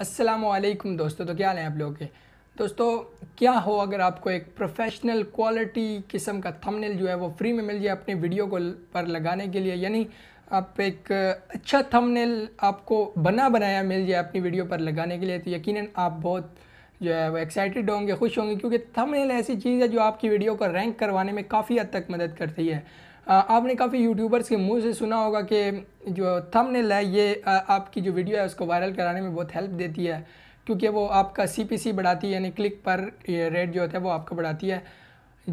असलकुम दोस्तों तो क्या हाल है आप लोगों के दोस्तों क्या हो अगर आपको एक प्रोफेशनल क्वालिटी किस्म का थंबनेल जो है वो फ्री में मिल जाए अपने वीडियो को पर लगाने के लिए यानी आप एक अच्छा थंबनेल आपको बना बनाया मिल जाए अपनी वीडियो पर लगाने के लिए तो यकीनन आप बहुत जो है वो एक्साइटेड होंगे खुश होंगे क्योंकि थंबनेल ऐसी चीज़ है जो आपकी वीडियो को रैंक करवाने में काफ़ी हद तक मदद करती है आपने काफ़ी यूट्यूबर्स के मुंह से सुना होगा कि जो थंबनेल है ये आपकी जो वीडियो है उसको वायरल कराने में बहुत हेल्प देती है क्योंकि वो आपका सीपीसी बढ़ाती है यानी क्लिक पर रेट जो होता है वो आपका बढ़ाती है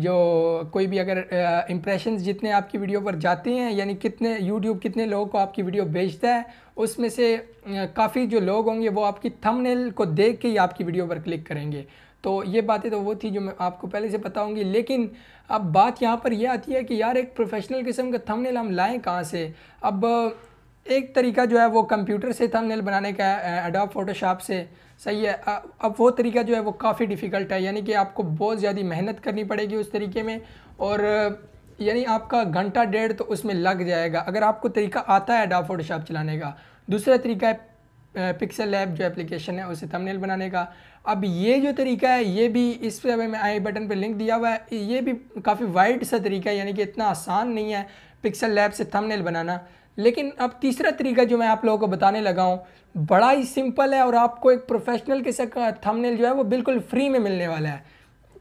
जो कोई भी अगर इम्प्रेशन जितने आपकी वीडियो पर जाते हैं यानी कितने यूट्यूब कितने लोगों को आपकी वीडियो भेजता है उसमें से काफ़ी जो लोग होंगे वो आपकी थंबनेल को देख के ही आपकी वीडियो पर क्लिक करेंगे तो ये बातें तो वो थी जो मैं आपको पहले से बताऊंगी लेकिन अब बात यहाँ पर यह आती है कि यार एक प्रोफेशनल किस्म का थंबनेल हम लाएँ कहाँ से अब एक तरीका जो है वो कंप्यूटर से थंबनेल बनाने का है एडोब फोटोशॉप से सही है अब वो तरीका जो है वो काफ़ी डिफ़िकल्ट है यानी कि आपको बहुत ज़्यादा मेहनत करनी पड़ेगी उस तरीके में और यानी आपका घंटा डेढ़ तो उसमें लग जाएगा अगर आपको तरीका आता है एडोब फोटोशॉप चलाने का दूसरा तरीका है पिक्सल लैब जो एप्लीकेशन है उसे थंबनेल बनाने का अब ये जो तरीका है ये भी इस पर मैं आई बटन पे लिंक दिया हुआ है ये भी काफ़ी वाइड सा तरीका है यानी कि इतना आसान नहीं है पिक्सल लैब से थंबनेल बनाना लेकिन अब तीसरा तरीका जो मैं आप लोगों को बताने लगा हूँ बड़ा ही सिंपल है और आपको एक प्रोफेशनल के साथ थमनेल जो है वो बिल्कुल फ्री में मिलने वाला है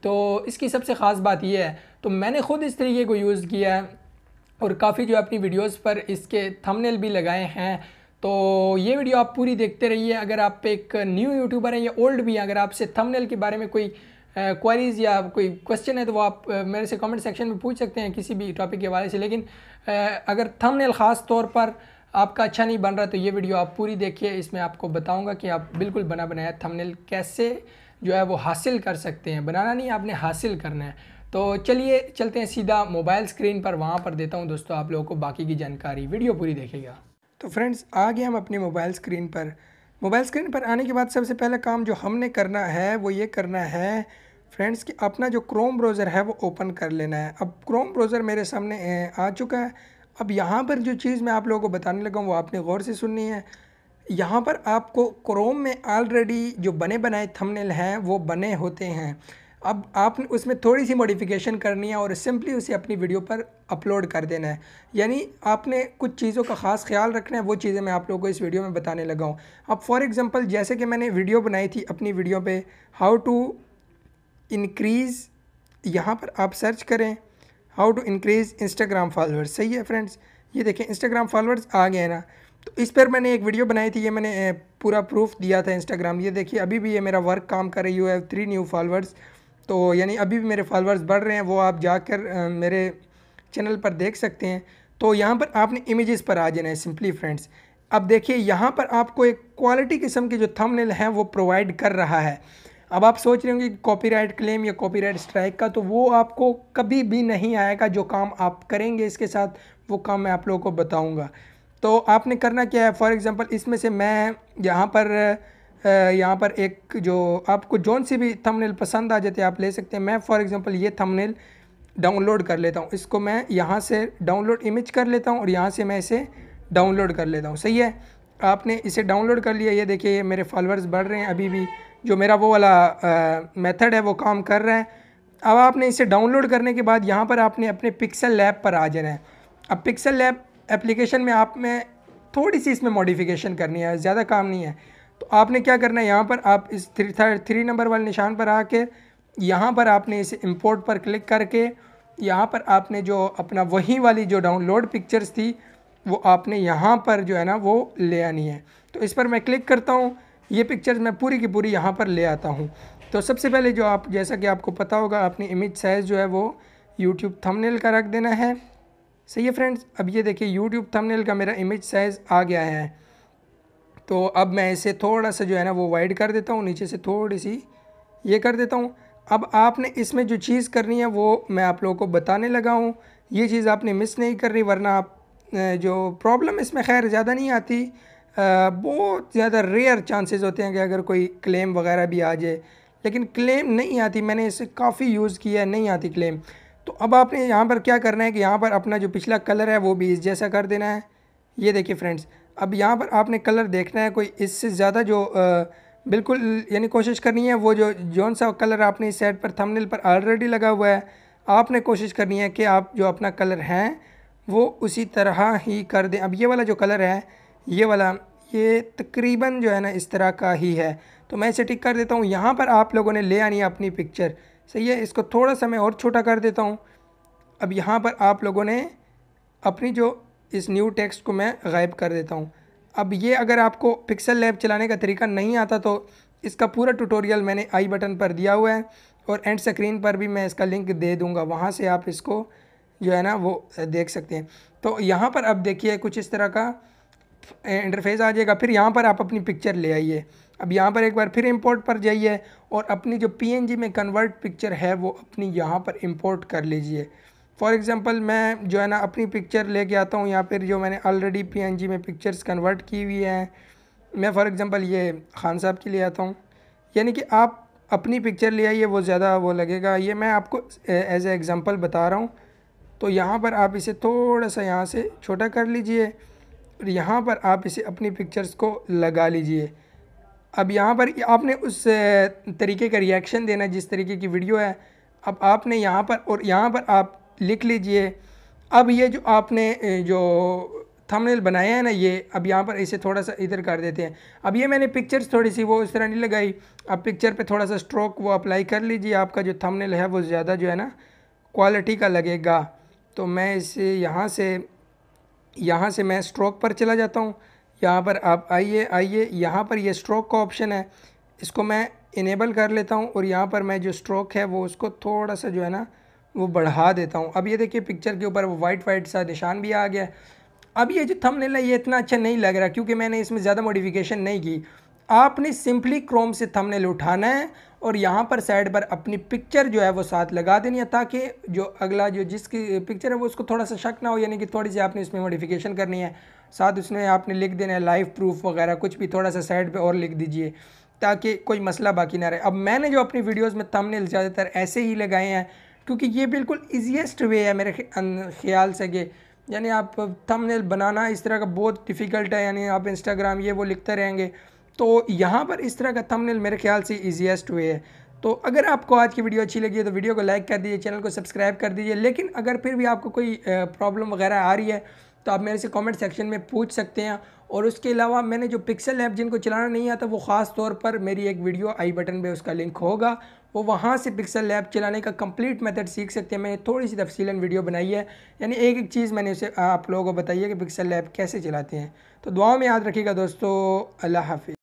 तो इसकी सबसे ख़ास बात यह है तो मैंने खुद इस तरीके को यूज़ किया है और काफ़ी जो अपनी वीडियोस पर इसके थंबनेल भी लगाए हैं तो ये वीडियो आप पूरी देखते रहिए अगर आप एक न्यू यूट्यूबर हैं या ओल्ड भी हैं अगर आपसे थंबनेल के बारे में कोई क्वारीज़ या कोई क्वेश्चन है तो वो आप मेरे से कमेंट सेक्शन में पूछ सकते हैं किसी भी टॉपिक के बारे से लेकिन अगर थंबनेल ख़ास तौर पर आपका अच्छा नहीं बन रहा तो ये वीडियो आप पूरी देखिए इसमें आपको बताऊँगा कि आप बिल्कुल बना बनाया थमनेल कैसे जो है वो हासिल कर सकते हैं बनाना नहीं आपने हासिल करना है तो चलिए चलते हैं सीधा मोबाइल स्क्रीन पर वहाँ पर देता हूँ दोस्तों आप लोगों को बाकी की जानकारी वीडियो पूरी देखेगा तो फ्रेंड्स आ गए हम अपने मोबाइल स्क्रीन पर मोबाइल स्क्रीन पर आने के बाद सबसे पहला काम जो हमने करना है वो ये करना है फ्रेंड्स कि अपना जो क्रोम ब्राउज़र है वो ओपन कर लेना है अब क्रोम ब्राउज़र मेरे सामने आ चुका है अब यहाँ पर जो चीज़ मैं आप लोगों को बताने लगा हूँ वो आपने गौर से सुननी है यहाँ पर आपको क्रोम में ऑलरेडी जो बने बनाए थंबनेल हैं वो बने होते हैं अब आप उसमें थोड़ी सी मॉडिफिकेशन करनी है और सिंपली उसे अपनी वीडियो पर अपलोड कर देना है यानी आपने कुछ चीज़ों का ख़ास ख्याल रखना है वो चीज़ें मैं आप लोगों को इस वीडियो में बताने लगा हूँ अब फॉर एग्ज़ाम्पल जैसे कि मैंने वीडियो बनाई थी अपनी वीडियो पे हाउ टू इनक्रीज़ यहाँ पर आप सर्च करें how to increase Instagram followers सही है फ्रेंड्स ये देखें इंस्टाग्राम फॉलोअर्स आ गए ना तो इस पर मैंने एक वीडियो बनाई थी ये मैंने पूरा प्रूफ दिया था इंस्टाग्राम ये देखिए अभी भी ये मेरा वर्क काम कर रही हुआ है थ्री न्यू फॉलोअर्स तो यानी अभी भी मेरे फॉलोअर्स बढ़ रहे हैं वो आप जाकर मेरे चैनल पर देख सकते हैं तो यहाँ पर आपने इमेजेस पर आ जाना है सिंपली फ्रेंड्स अब देखिए यहाँ पर आपको एक क्वालिटी किस्म के जो थंबनेल हैं वो प्रोवाइड कर रहा है अब आप सोच रहे होंगे कि कॉपीराइट क्लेम या कॉपीराइट स्ट्राइक का तो वो आपको कभी भी नहीं आएगा जो काम आप करेंगे इसके साथ वो काम मैं आप लोगों को बताऊँगा तो आपने करना क्या है फॉर एग्ज़ाम्पल इसमें से मैं यहाँ पर यहाँ पर एक जो आपको जौन सी भी थंबनेल पसंद आ जाती है आप ले सकते हैं मैं फॉर एग्जांपल ये थंबनेल डाउनलोड कर लेता हूँ इसको मैं यहाँ से डाउनलोड इमेज कर लेता हूँ और यहाँ से मैं इसे डाउनलोड कर लेता हूँ सही है आपने इसे डाउनलोड कर लिया ये देखिए ये मेरे फॉलोअर्स बढ़ रहे हैं अभी भी जो मेरा वो वाला मेथड है वो काम कर रहा है अब आपने इसे डाउनलोड करने के बाद यहाँ पर आपने अपने पिक्सल लैब पर आ जाना है अब पिक्सल लैब एप्लीकेशन में आप में थोड़ी सी इसमें मॉडिफिकेशन करनी है ज़्यादा काम नहीं है तो आपने क्या करना है यहाँ पर आप इस थ्री थ्री नंबर वाले निशान पर आके यहाँ पर आपने इसे इम्पोर्ट पर क्लिक करके यहाँ पर आपने जो अपना वही वाली जो डाउनलोड पिक्चर्स थी वो आपने यहाँ पर जो है ना वो ले आनी है तो इस पर मैं क्लिक करता हूँ ये पिक्चर्स मैं पूरी की पूरी यहाँ पर ले आता हूँ तो सबसे पहले जो आप जैसा कि आपको पता होगा आपने इमेज साइज़ जो है वो यूट्यूब थमनेल का रख देना है सही है फ्रेंड्स अब ये देखिए यूट्यूब थमनेल का मेरा इमेज साइज़ आ गया है तो अब मैं इसे थोड़ा सा जो है ना वो वाइड कर देता हूँ नीचे से थोड़ी सी ये कर देता हूँ अब आपने इसमें जो चीज़ करनी है वो मैं आप लोगों को बताने लगा हूँ ये चीज़ आपने मिस नहीं करनी वरना आप जो प्रॉब्लम इसमें खैर ज़्यादा नहीं आती बहुत ज़्यादा रेयर चांसेस होते हैं कि अगर कोई क्लेम वगैरह भी आ जाए लेकिन क्लेम नहीं आती मैंने इसे काफ़ी यूज़ किया है नहीं आती क्लेम तो अब आपने यहाँ पर क्या करना है कि यहाँ पर अपना जो पिछला कलर है वो भी इस जैसा कर देना है ये देखिए फ्रेंड्स अब यहाँ पर आपने कलर देखना है कोई इससे ज़्यादा जो आ, बिल्कुल यानी कोशिश करनी है वो जो जौन सा कलर आपने इस सेट पर थंबनेल पर ऑलरेडी लगा हुआ है आपने कोशिश करनी है कि आप जो अपना कलर हैं वो उसी तरह ही कर दें अब ये वाला जो कलर है ये वाला ये तकरीबन जो है ना इस तरह का ही है तो मैं इसे टिक कर देता हूँ यहाँ पर आप लोगों ने ले आनी है अपनी पिक्चर सही है इसको थोड़ा सा मैं और छोटा कर देता हूँ अब यहाँ पर आप लोगों ने अपनी जो इस न्यू टेक्स्ट को मैं गायब कर देता हूँ अब ये अगर आपको पिक्सल लैब चलाने का तरीका नहीं आता तो इसका पूरा ट्यूटोरियल मैंने आई बटन पर दिया हुआ है और एंड स्क्रीन पर भी मैं इसका लिंक दे दूँगा वहाँ से आप इसको जो है ना वो देख सकते हैं तो यहाँ पर अब देखिए कुछ इस तरह का इंटरफेस आ जाएगा फिर यहाँ पर आप अपनी पिक्चर ले आइए अब यहाँ पर एक बार फिर इंपोर्ट पर जाइए और अपनी जो पीएनजी में कन्वर्ट पिक्चर है वो अपनी यहाँ पर इंपोर्ट कर लीजिए फॉर एग्ज़ाम्पल मैं जो है ना अपनी पिक्चर ले कर आता हूँ यहाँ पर जो मैंने ऑलरेडी पी में पिक्चर्स कन्वर्ट की हुई हैं मैं फ़ॉर एग्ज़ाम्पल ये खान साहब की ले आता हूँ यानी कि आप अपनी पिक्चर ले आइए वो ज़्यादा वो लगेगा ये मैं आपको एज ए एग्ज़ाम्पल बता रहा हूँ तो यहाँ पर आप इसे थोड़ा सा यहाँ से छोटा कर लीजिए और यहाँ पर आप इसे अपनी पिक्चर्स को लगा लीजिए अब यहाँ पर आपने उस तरीके का रिएक्शन देना जिस तरीके की वीडियो है अब आपने यहाँ पर और यहाँ पर आप लिख लीजिए अब ये जो आपने जो थंबनेल बनाया है ना ये अब यहाँ पर इसे थोड़ा सा इधर कर देते हैं अब ये मैंने पिक्चर्स थोड़ी सी वो इस तरह नहीं लगाई अब पिक्चर पे थोड़ा सा स्ट्रोक वो अप्लाई कर लीजिए आपका जो थंबनेल है वो ज़्यादा जो है ना क्वालिटी का लगेगा तो मैं इसे यहाँ से यहाँ से मैं स्ट्रोक पर चला जाता हूँ यहाँ पर आप आइए आइए यहाँ पर ये स्ट्रोक का ऑप्शन है इसको मैं इनेबल कर लेता हूँ और यहाँ पर मैं जो स्ट्रोक है वो उसको थोड़ा सा जो है ना वो बढ़ा देता हूँ अब ये देखिए पिक्चर के ऊपर वो वाइट वाइट सा निशान भी आ गया अब ये जो थम है ये इतना अच्छा नहीं लग रहा क्योंकि मैंने इसमें ज़्यादा मॉडिफिकेशन नहीं की आपने सिंपली क्रोम से थंबनेल उठाना है और यहाँ पर साइड पर अपनी पिक्चर जो है वो साथ लगा देनी है ताकि जो अगला जो जिसकी पिक्चर है वो उसको थोड़ा सा शक ना हो यानी कि थोड़ी सी आपने इसमें मॉडिफिकेशन करनी है साथ उसमें आपने लिख देना है लाइफ प्रूफ वगैरह कुछ भी थोड़ा सा साइड पे और लिख दीजिए ताकि कोई मसला बाकी ना रहे अब मैंने जो अपनी वीडियोज़ में थमनेल ज़्यादातर ऐसे ही लगाए हैं क्योंकि ये बिल्कुल ईजिएस्ट वे है मेरे ख्याल से कि यानी आप थंबनेल बनाना इस तरह का बहुत डिफ़िकल्ट है यानी आप इंस्टाग्राम ये वो लिखते रहेंगे तो यहाँ पर इस तरह का थंबनेल मेरे ख्याल से ईजीएसट वे है तो अगर आपको आज की वीडियो अच्छी लगी है तो वीडियो को लाइक कर दीजिए चैनल को सब्सक्राइब कर दीजिए लेकिन अगर फिर भी आपको कोई प्रॉब्लम वगैरह आ रही है तो आप मेरे से कमेंट सेक्शन में पूछ सकते हैं और उसके अलावा मैंने जो पिक्सल ऐप जिनको चलाना नहीं आता वो ख़ास तौर पर मेरी एक वीडियो आई बटन पे उसका लिंक होगा वो वहाँ से पिक्सल ऐप चलाने का कंप्लीट मेथड सीख सकते हैं मैंने थोड़ी सी तफसीला वीडियो बनाई है यानी एक एक चीज़ मैंने उसे आप लोगों को बताई है कि पिक्सल ऐप कैसे चलाते हैं तो दुआओं में याद रखिएगा दोस्तों अल्लाह हाफि